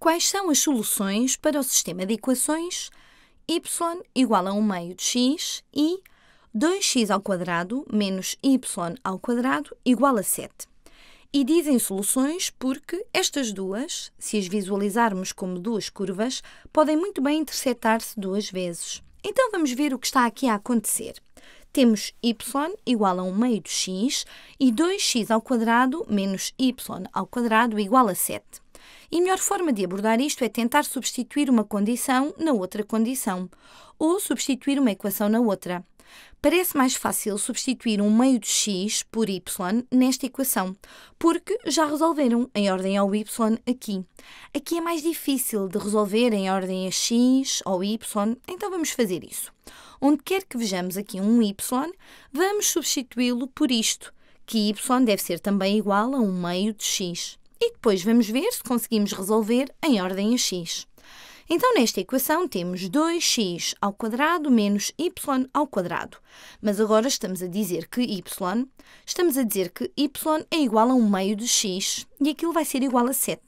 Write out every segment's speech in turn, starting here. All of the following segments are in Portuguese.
Quais são as soluções para o sistema de equações y igual a 1 meio de x e 2x ao quadrado menos y ao quadrado igual a 7? E dizem soluções porque estas duas, se as visualizarmos como duas curvas, podem muito bem interceptar-se duas vezes. Então vamos ver o que está aqui a acontecer. Temos y igual a 1 meio de x e 2x ao quadrado menos y ao quadrado igual a 7. E a melhor forma de abordar isto é tentar substituir uma condição na outra condição, ou substituir uma equação na outra. Parece mais fácil substituir um meio de x por y nesta equação, porque já resolveram em ordem ao y aqui. Aqui é mais difícil de resolver em ordem a x ou y, então vamos fazer isso. Onde quer que vejamos aqui um y, vamos substituí-lo por isto, que y deve ser também igual a um meio de x e depois vamos ver se conseguimos resolver em ordem a x. Então, nesta equação temos 2x ao quadrado menos y ao quadrado. Mas agora estamos a dizer que y, estamos a dizer que y é igual a 1 meio de x e aquilo vai ser igual a 7.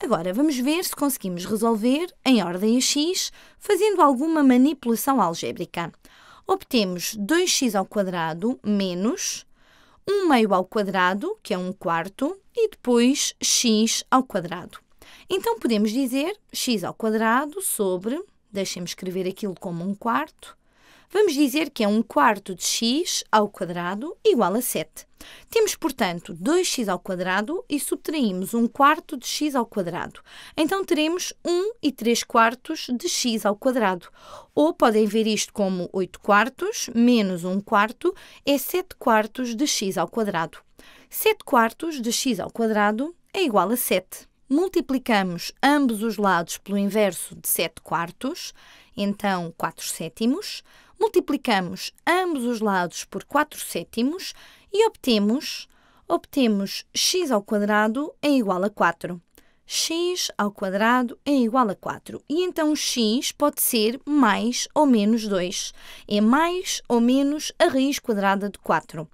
Agora vamos ver se conseguimos resolver em ordem a x fazendo alguma manipulação algébrica. Obtemos 2x ao quadrado menos 1 meio ao quadrado, que é um quarto, e depois x ao quadrado. Então podemos dizer x ao quadrado sobre, deixem-me escrever aquilo como um quarto, Vamos dizer que é um quarto de x ao quadrado igual a 7. Temos, portanto, 2x ao quadrado e subtraímos 1 quarto de x ao quadrado. Então teremos 1 e 3 quartos de x ao quadrado. Ou podem ver isto como 8 quartos menos 1 quarto é 7 quartos de x ao quadrado. 7 quartos de x ao quadrado é igual a 7. Multiplicamos ambos os lados pelo inverso de 7 quartos então 4 sétimos, multiplicamos ambos os lados por 4 sétimos e obtemos, obtemos x ao quadrado é igual a 4. x ao quadrado é igual a 4. E então x pode ser mais ou menos 2. É mais ou menos a raiz quadrada de 4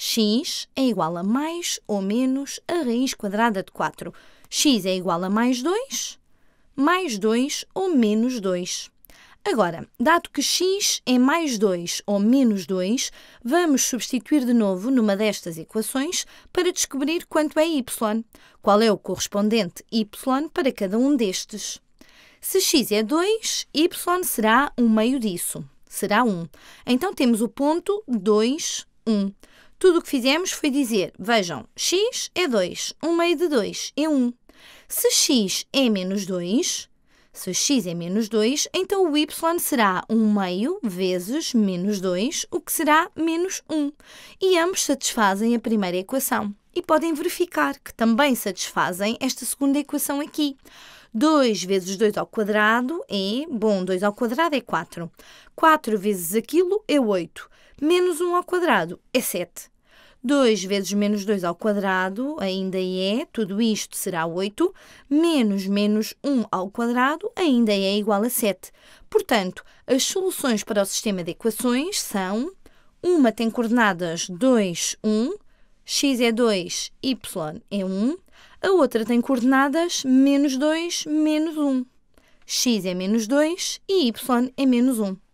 x é igual a mais ou menos a raiz quadrada de 4. x é igual a mais 2, mais 2 ou menos 2. Agora, dado que x é mais 2 ou menos 2, vamos substituir de novo numa destas equações para descobrir quanto é y, qual é o correspondente y para cada um destes. Se x é 2, y será 1 um meio disso, será 1. Então temos o ponto 2, 1. Tudo o que fizemos foi dizer, vejam, x é 2, 1 meio de 2 é 1. Se x é menos 2, se x é menos 2, então o y será 1 meio vezes menos 2, o que será menos 1. E ambos satisfazem a primeira equação. E podem verificar que também satisfazem esta segunda equação aqui. 2 vezes 2 ao quadrado é... Bom, 2 ao quadrado é 4. 4 vezes aquilo é 8. Menos 1 ao quadrado é 7. 2 vezes menos 2 ao quadrado ainda é, tudo isto será 8, menos menos 1 ao quadrado ainda é igual a 7. Portanto, as soluções para o sistema de equações são uma tem coordenadas 2, 1, x é 2, y é 1, a outra tem coordenadas menos 2, menos 1. x é menos 2 e y é menos 1.